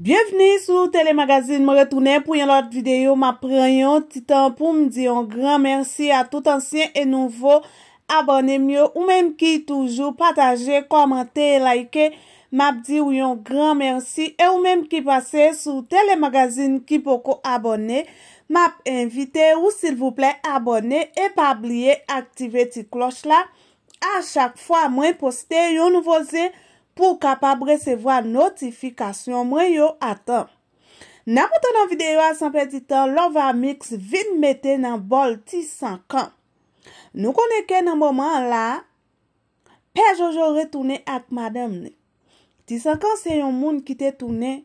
Bienveni sou telemagazine, mwen retounen pou yon lot videyo, mwen preyon titan pou mdi yon gran mersi a tout ansyen e nouvo abone myo ou menm ki toujou pataje, komante, laike, mwen di yon gran mersi e ou menm ki pase sou telemagazine ki poko abone, mwen invite ou sil vouple abone e pa bliye aktive ti kloch la a chak fwa mwen poste yon nouvo zi. pou kapab resevo a notifikasyon mwen yo atan. Na pote nan videyo a sanpe titan, lor va miks vin mette nan bol ti sankan. Nou koneke nan moman la, pe Jojo retoune ak madame ne. Ti sankan se yon moun ki te toune,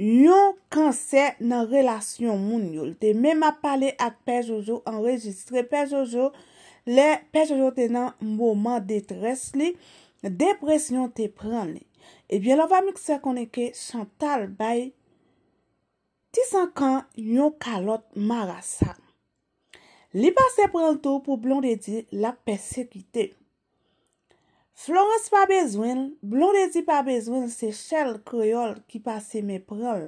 yon kanser nan relasyon moun yol. Te men ma pale ak pe Jojo anrejistre pe Jojo le pe Jojo tenan moman detres li. Nè depresyon te pran li. Ebyè la vami kse konen ke chantal bay. Tisan kan yon kalot marasa. Li pase pran tou pou blondedi la persekite. Florens pa bezwen. Blondedi pa bezwen se chel kreol ki pase me pran.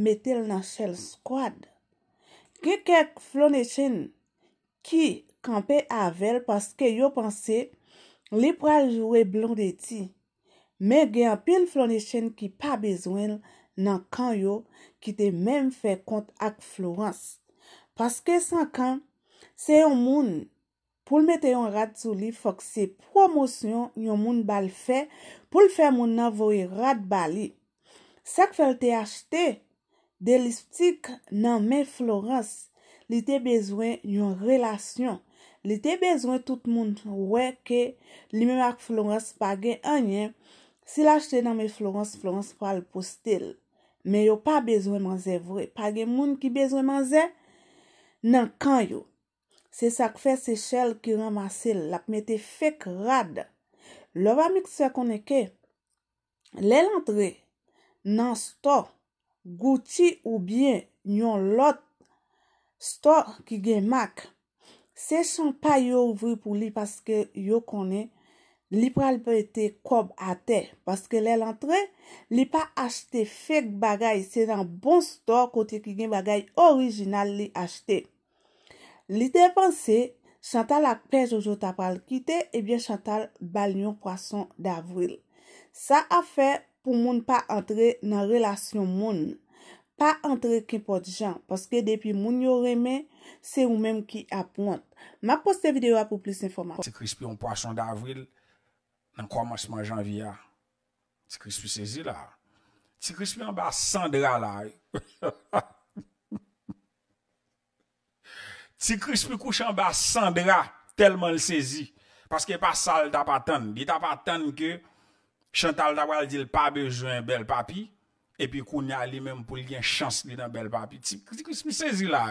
Metel nan chel skwad. Kek ek flone chen ki kampe avel paske yo panse... Li pral jwwe blon de ti, me gen apin flon de chen ki pa bezwen nan kan yo ki te men fè kont ak Florence. Paske san kan, se yon moun pou l metè yon rad sou li fòk se promosyon yon moun bal fè pou l fè moun nan vòy rad bali. Sak fèl te achte de listik nan men Florence li te bezwen yon relasyon. Li te bezwen tout moun wè ke li mè mèk florence pa gen anye, si lachte nan mè florence, florence pa l pou stil. Mè yo pa bezwen man zè vwè, pa gen moun ki bezwen man zè nan kan yo. Se sak fè se chèl ki ram asil, lak mè te fèk rad. Lè vwa mèk se konè ke, lè lantre nan stò, gouti ou bien nyon lot stò ki gen mèk, se chan pa yo ouvri pou li paske yo konen, li pral pe te kob ate, paske lè l antre, li pa achte fek bagay, se zan bon store kote ki gen bagay orijinal li achte. Li te pense, chantal ak prej yojot apal kite, ebyen chantal balyon kwason davril. Sa a fe pou moun pa antre nan relasyon moun, pa antre ki pot jan, paske depi moun yo reme, Se ou menm ki apwant Ma poste videwa pou plis informasyon Ti krispe yon pwason davril Nan kwa masman janvya ah. Ti krispe sezi la Ti krispe yon ba sandra la Ti krispe kou chan ba sandra Telman sezi Paske pa sal tapatan Di tapatan ke Chantal Daval di l pa bezoen bel papi E pi kou nyali menm pou li gen chans li dan bel papi Ti krispe sezi la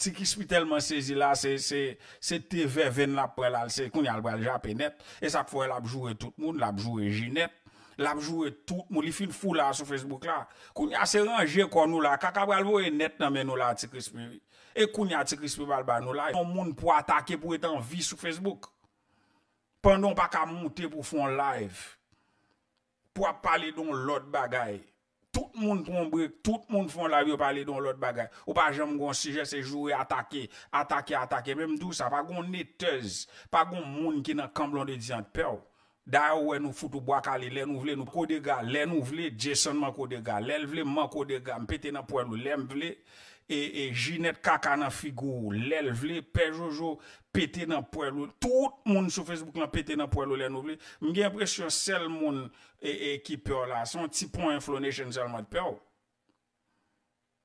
Ti kispi telman sezi la, se TV ven la prelal, se koun yal braljap e net. E sa pou fwe la bjou e tout moun, la bjou e jinet, la bjou e tout moun, li fin fwou la sou Facebook la. Koun yal se ranger kon nou la, kaka bralbo e net nan men nou la ti kispi. E koun yal ti kispi balba nou la, yon moun pou atake pou etan vi sou Facebook. Pendon pa ka mouti pou fon live, pou apali don lot bagay. tout prend break, tout monde font la vie parler dans l'autre bagage. Ou pas jamais gon sujet c'est jouer attaquer, attaquer, attaquer même tout ça pas qu'on netteuse, pas qu'on monde qui dans camblon de disant peur. Daya wè nou foutou Bwakali, lè nou vle, nou kode ga, lè nou vle, Jason ma kode ga, lè l vle, ma kode ga, mpete na poèlou, lè m vle, e Jeanette Kaka na figou, lè l vle, Pejojo, pete na poèlou, tout moun sou Facebook la pete na poèlou, lè nou vle, m gen presyon sel moun e ekipè ou la, son tipon inflonation zèl mat pe ou.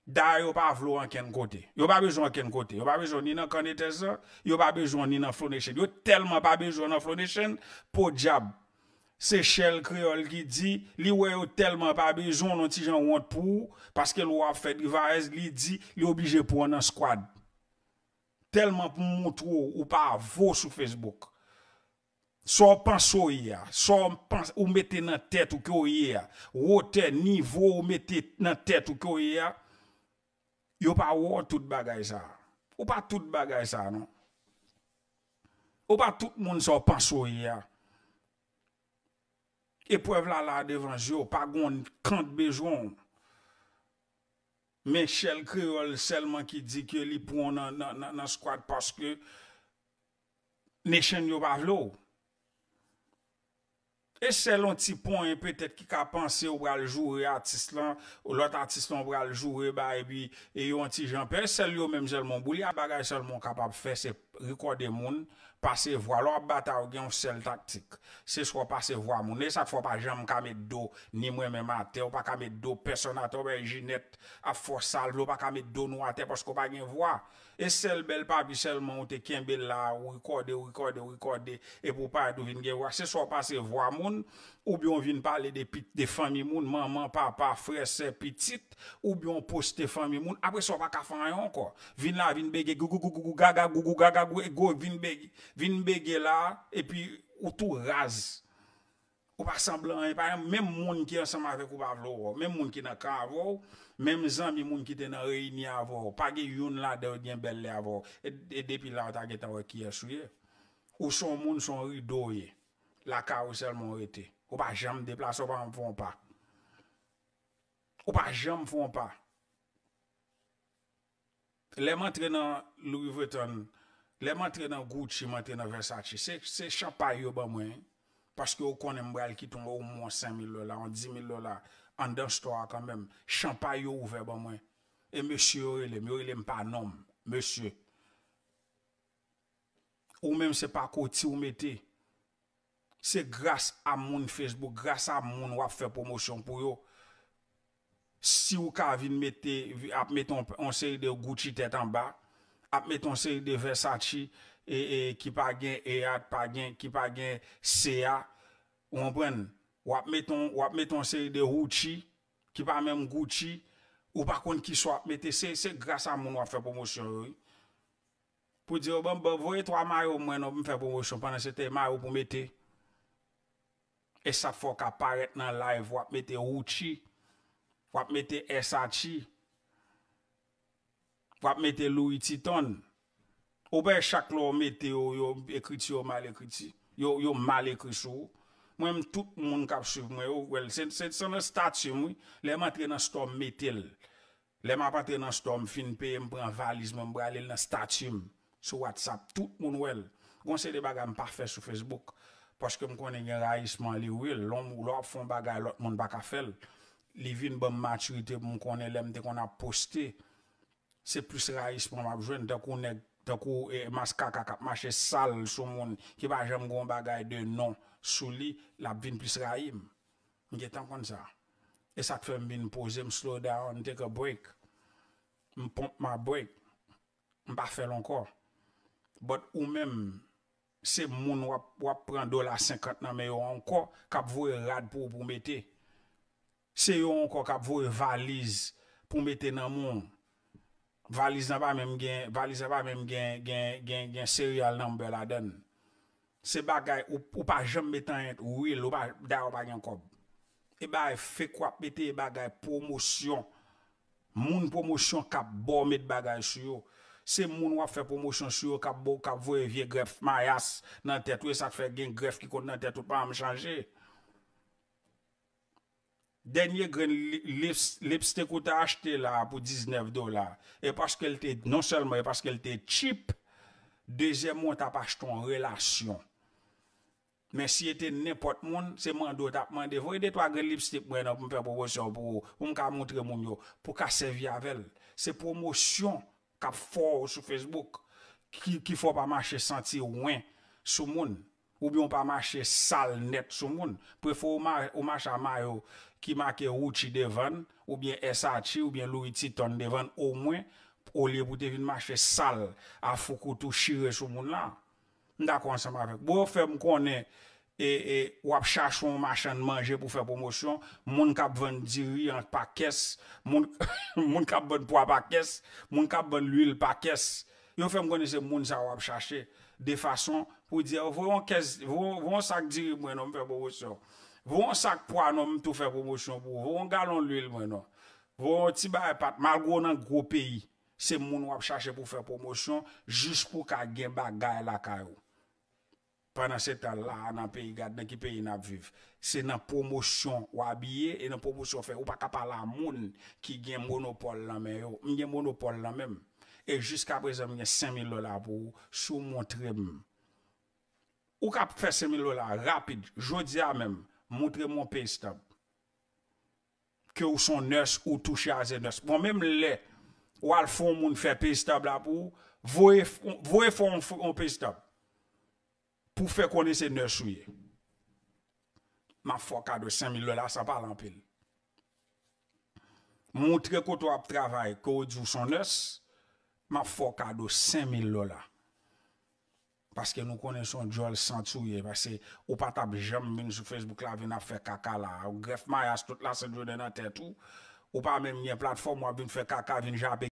Da yo pa vlo an ken kote. Yo pa bejoun an ken kote. Yo pa bejoun ni nan Kanetesa. Yo pa bejoun ni nan Floneshen. Yo tellement pa bejoun nan Floneshen. Po diab. Se chel kreol ki di. Li wè tellement pa besoin non ti jan want pou. Paske lo wap fait Ivarez li dit, Li oblige pou an nan squad. Tellement pou montrer Ou pas vaut sur Facebook. So panso ya. soit pans, ou mette nan tête ou kyo ya. Wote niveau ou mette nan tête ou kyo ya. Yo pa wou tout bagay sa. Ou pa tout bagay sa nou. Ou pa tout moun sa wou panso yi ya. E pwè vla la devans yo. Pa goun kante bejwoun. Mè chèl kriol selman ki di ki li pou nan skwad. Paske ne chèn yo pa vlou. E se lonti pon e petet ki ka panse ou bral joure atis lan, ou lot atis lan bral joure ba e bi, e yon ti janpe, e sel yo menm zelman bouli, a bagay selman kapap fe se rekode moun, pase vwa, lor bata ou gen yon sel taktik, se sko pase vwa moun, e sa fwa pa janm kamet do, ni mwen menm ate, ou pa kamet do personate, ou ben jinet, a fwa sal, ou pa kamet do nou ate, posko pa gen vwa. E sel bel pa bi sel man ou te kembe la, ou rikode, ou rikode, ou rikode, e pou pa etou vin genwa. Se sou pa se vwa moun, ou bi yon vin pale de fami moun, maman, papa, frese, pitit, ou bi yon poste fami moun. Apre sou pa ka fanyon ko. Vin la, vin bege, gu gu gu gu, gaga gu gu, gaga gu, e go vin bege, vin bege la, e pi ou tou raz. Ou pa san blan, e pa yon, men moun ki an san mante kou pa vlo wou, men moun ki nan kan wou. Mem zan bi moun ki te nan reyni avor. Pa ge yon la de ou djen bel li avor. E, e depi la an ta getan wè kyesou ye. Ou son moun son ridou ye. La karousel moun rete. Ou pa jem de plas, ou pa an fon pa. Ou pa jem fon pa. Le matre nan Louis Vuitton, le matre nan Gucci, matre nan Versace, se chapay yo ba mwen, paske ou konen mbrel ki ton ou moun 5.000 lola, ou 10.000 lola, an den sto a kan men, chan pa yo ouve ba mwen, e mè sè yore lè, mè yore lè mpa nom, mè sè, ou men se pa koti ou mè te, se grase a moun Facebook, grase a moun wap fè promosyon pou yo, si ou ka vin mè te, ap mè ton sèri de Gucci tèt an ba, ap mè ton sèri de Versace, e, e ki pa gen EAD, ki pa gen CA, ou mè pren, wap meton seri de ho chi, ki pa menm go chi, ou bakon ki so wap meten, se grasa moun wap fe promosyon yoy. Pou diyo, oh, bon, bon, voye twa mayo mwen wap me fe promosyon, panen se te mayo pou meten, esa fok aparet nan live, wap meten ho chi, wap meten esa chi, wap meten Louis Teton, ou ben chaklo wap meten, yo mal ekriti, yo mal ekriti sou, Mwen m tout moun kap suv mwen yo wèl. Sen sen sen nan statim wèl. Lè m ap tre nan storm metel. Lè m ap tre nan storm finpe. M pren valiz mwen bralè nan statim. Sou WhatsApp. Tout moun wèl. Gon se de bagay m pafe sou Facebook. Paske m konen gen rayisman li wèl. Lò m ou lò fon bagay lot moun baka fel. Li vin ban maturite m konen lèm te kon ap poste. Se plus rayisman m ap jwen. Te konen te konen mas kaka kap mache sal sou moun. Ki bagay m kon bagay de non. Sou li, la bin plis ra im. Mge tan kon sa. E sa te fe mbin pouze m slow down, m take a break. M pomp ma break. M pa fel anko. But ou men, se moun wap pren dola 50 nan me yo anko, kap vwe rad pou pou mette. Se yo anko kap vwe valiz pou mette nan moun. Valiz nan ba men gen, valiz nan ba men gen, gen, gen, gen, gen serial nan mbe la dene. Se bagay ou pa jem metan yent, ou il ou pa dar wap a yon kob. E bay, fe kwa pete e bagay promosyon. Moun promosyon kap bo met bagay suyo. Se moun wap fe promosyon suyo, kap bo, kap voye vie gref mayas nan tet. Wey, sa fe gen gref ki kont nan tet ou pa am chanje. Denye gren lips te kouta achete la pou 19 dolar. E paske el te, non selme, e paske el te cheap, deje moun tap acheton relasyon. Men si ete nepot moun, se mwen do tap mwen devon. E detwa gen lipstik mwen ap mwen pe propozyon pou mwen ka moutre moun yo. Pou ka se viavel. Se promosyon kap for ou sou Facebook. Ki fwa pa mache santi ouen sou moun. Ou bi ou pa mache sal net sou moun. Pou e fwa ou mache amay ou ki make ou chi devon. Ou bi en sa chi ou bi en lou iti ton devon ou mwen. Ou liye pou te vin mache sal afou koutou shire sou moun la. Mda konsenm avèk. Bo fèm konè e wap chachon machan manje pou fè promosyon, moun kap ven diri an pa kes, moun kap ven poa pa kes, moun kap ven lül pa kes, yo fèm konè se moun sa wap chachè de fason pou diè, vo yon sak diri mwenon fè promosyon, vo yon sak poa nan mwenon tou fè promosyon, vo yon galon lül mwenon, vo yon tibar e pat, malgo nan gwo peyi, se moun wap chachè pou fè promosyon, jous pou ka genba gaya lakay ou. Panan se tan la nan peyi gade, nan ki peyi nan vif. Se nan pwomosyon wabye, e nan pwomosyon fè. Ou pa kapal la moun ki gen monopol la mè yo. Mwen gen monopol la mèm. E jiska prezè mwen gen 5.000 lola pou, sou mwontre mwon. Ou kap fè 5.000 lola, rapide, jodi a mèm, mwontre mwon paystab. Ke ou son nes, ou tou chaze nes. Mwen mèm lè, ou al fò moun fè paystab la pou, vou e fò mwon paystab. pou fè konen se nè sou ye. Ma fò kado 5.000 lola, sa pa lampil. Mwotre koto ap travay, kò ou di ou son nès, ma fò kado 5.000 lola. Paske nou konen son jol 100 sou ye, paske ou pa tabi jem bin sou Facebook la, bin ap fè kaka la. Ou gref mayas, tout la se jode nan tè tou. Ou pa men mwen platform wab bin fè kaka, bin jabek.